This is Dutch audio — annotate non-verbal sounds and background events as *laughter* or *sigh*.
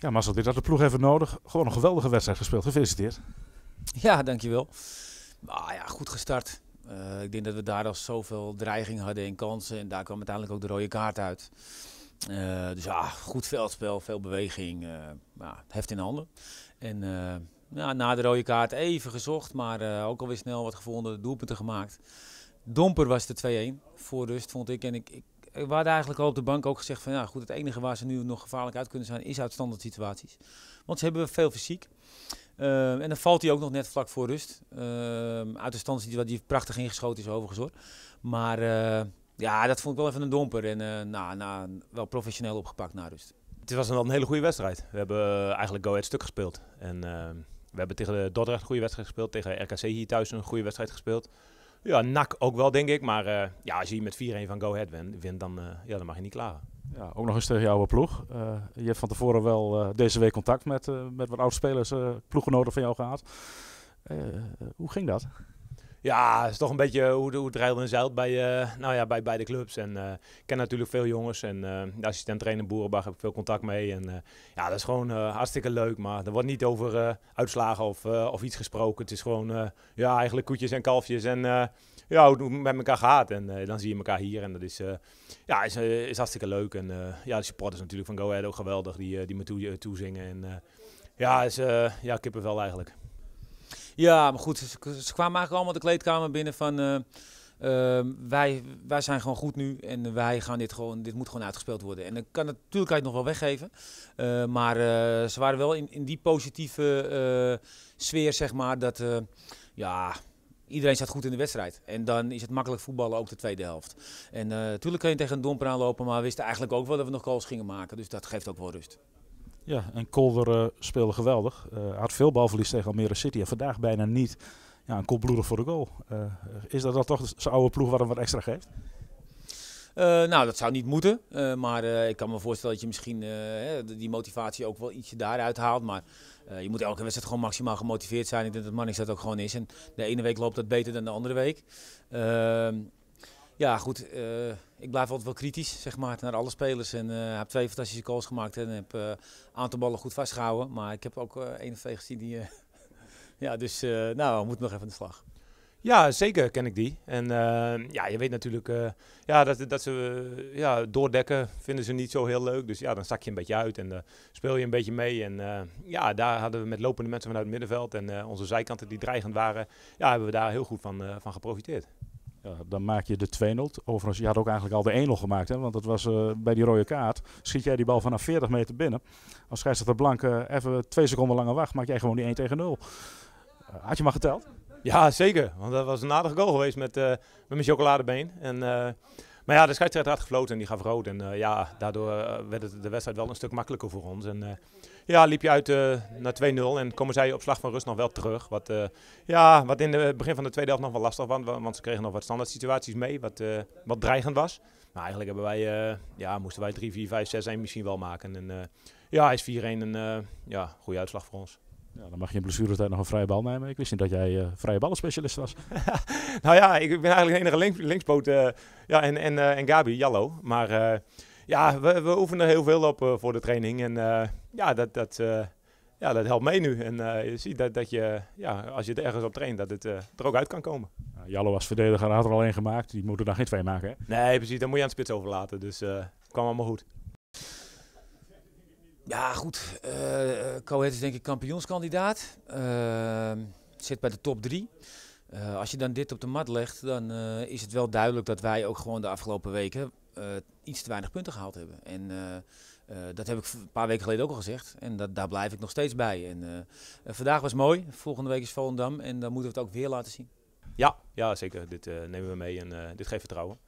Ja, Marcel, dit had de ploeg even nodig. Gewoon een geweldige wedstrijd gespeeld. Gefeliciteerd. Ja, dankjewel. Maar ah, ja, goed gestart. Eh, ik denk dat we daar al zoveel dreiging hadden en kansen. En daar kwam uiteindelijk ook de rode kaart uit. Eh, dus ja, ah, goed veldspel, veel beweging. Eh, heft in handen. En ja, na de rode kaart even gezocht, maar ook alweer snel wat gevonden, doelpunten gemaakt. Domper was de 2-1 voor rust, vond ik. En ik eh, we hadden eigenlijk al op de bank ook gezegd van ja, goed, het enige waar ze nu nog gevaarlijk uit kunnen zijn is uit situaties. Want ze hebben veel fysiek. Eh, en dan valt hij ook nog net vlak voor rust. Uh, uit de stand die, prachtig ingeschoten is overigens hoor. Maar ja, dat vond ik wel even een domper. En nou, nou, wel professioneel opgepakt na rust. Het was een, een hele goede wedstrijd. We hebben eigenlijk Go Ahead stuk gespeeld. En we hebben tegen Dordrecht een goede wedstrijd gespeeld. Tegen RKC hier thuis een goede wedstrijd gespeeld. Ja, nak ook wel, denk ik. Maar eh, ja, als je met 4-1 van Go Ahead wint, dan, eh, ja, dan mag je niet klagen. Ja, ook nog eens tegen jouw ploeg. Eh, je hebt van tevoren wel deze week contact met, met wat oudspelers, ploeggenoten van jou gehad. hoe ging dat? Ja, het is toch een beetje hoe, het rijden en zeilt bij, uh, nou ja, bij beide clubs. En eh, ik ken natuurlijk veel jongens en uh, de assistent-trainer Boerenbach heb ik veel contact mee. En ja, dat is gewoon hartstikke leuk, maar er wordt niet over uitslagen of, of iets gesproken. Het is gewoon, ja, eigenlijk koetjes en kalfjes en ja, hoe het met elkaar gaat. En dan zie je elkaar hier en dat is, ja, is, is hartstikke leuk. En ja, de supporters natuurlijk van Go Ahead ook geweldig, die, die me toe, toezingen. En ja, is ja, kippenvel eigenlijk. Ja, maar goed, ze, ze kwamen eigenlijk allemaal de kleedkamer binnen van... Eh, eh, wij, wij zijn gewoon goed nu en wij gaan dit gewoon, dit moet gewoon uitgespeeld worden. En dan kan het natuurlijk nog wel weggeven. Eh, maar ze waren wel in, in die positieve sfeer, zeg maar, dat ja, iedereen zat goed in de wedstrijd. En dan is het makkelijk voetballen ook de tweede helft. En natuurlijk kun je tegen een domper aanlopen, maar we wisten eigenlijk ook wel dat we nog goals gingen maken. Dus dat geeft ook wel rust. Ja, en Kolder eh, speelde geweldig. Eh, had veel balverlies tegen Almere City en vandaag bijna niet. Ja, een kopbloeder voor de goal. Eh, is dat dan toch zijn oude ploeg waar hem wat extra geeft? nou, dat zou niet moeten. maar ik kan me voorstellen dat je misschien die motivatie ook wel ietsje daaruit haalt. Maar je moet elke wedstrijd gewoon maximaal gemotiveerd zijn. Ik denk dat Mannix dat ook gewoon is. En de ene week loopt dat beter dan de andere week. Ehm, ja, goed. Eh, ik blijf altijd wel kritisch zeg maar, naar alle spelers. En eh, heb twee fantastische calls gemaakt en heb eh, een aantal ballen goed vastgehouden. Maar ik heb ook één of twee gezien die. *laughs* ja, dus nou, we moeten nog even aan de slag. Ja, zeker ken ik die. En ja, je weet natuurlijk ja, dat, dat ze ja, doordekken vinden ze niet zo heel leuk. Dus ja, dan zak je een beetje uit en speel je een beetje mee. En ja, daar hadden we met lopende mensen vanuit het middenveld en onze zijkanten die dreigend waren, ja, hebben we daar heel goed van, van geprofiteerd dan maak je de 2-0. Overigens, je had ook eigenlijk al de 1-0 gemaakt. Hè? Want dat was eh, bij die rode kaart. Schiet jij die bal vanaf 40 meter binnen. Als scheidsrechter Blank uh, even twee seconden langer wacht, maak jij gewoon die 1 tegen 0. Eh, had je maar geteld? Ja, zeker. Want dat was een aardige goal geweest met, met mijn chocoladebeen. En, maar ja, de scheidsrechter had gefloten en die gaf rood. En ja, daardoor werd het de wedstrijd wel een stuk makkelijker voor ons. En, ja, liep je uit eh, naar 2-0 en komen zij op slag van rust nog wel terug. Wat, eh, ja, wat in het begin van de tweede helft nog wel lastig was, want ze kregen nog wat standaard situaties mee, wat, eh, wat dreigend was. Maar eigenlijk hebben wij, ja, moesten wij 3, 4, 5, 6 1 misschien wel maken. En ja, is 4-1 een ja, goede uitslag voor ons. Ja, dan mag je in blessuretijd nog een vrije bal nemen. Ik wist niet dat jij uh, vrije ballenspecialist was. *laughs* nou ja, ik ben eigenlijk de enige links, ja, en, en, en Gabi, Jallo. Maar ja, we, we oefenen heel veel op eh, voor de training. En eh, ja, dat, dat, eh, ja, dat helpt mee nu. En je ziet dat, dat je, ja, als je er ergens op traint, dat het er ook uit kan komen. Jallo was verdediger had er al één gemaakt. Die moet er dan geen twee maken, hè? Nee, precies. Dan moet je aan de spits overlaten. Dus het kwam allemaal goed. Ja, goed. Uh, Coët is denk ik kampioenskandidaat. Ehm, zit bij de top drie. als je dan dit op de mat legt, dan is het wel duidelijk dat wij ook gewoon de afgelopen weken eh, iets te weinig punten gehaald hebben. En eh, eh, dat heb ik een paar weken geleden ook al gezegd. En dat, daar blijf ik nog steeds bij. En vandaag was mooi. Volgende week is Volendam. En dan moeten we het ook weer laten zien. Ja, ja zeker. Dit nemen we mee en dit geeft vertrouwen.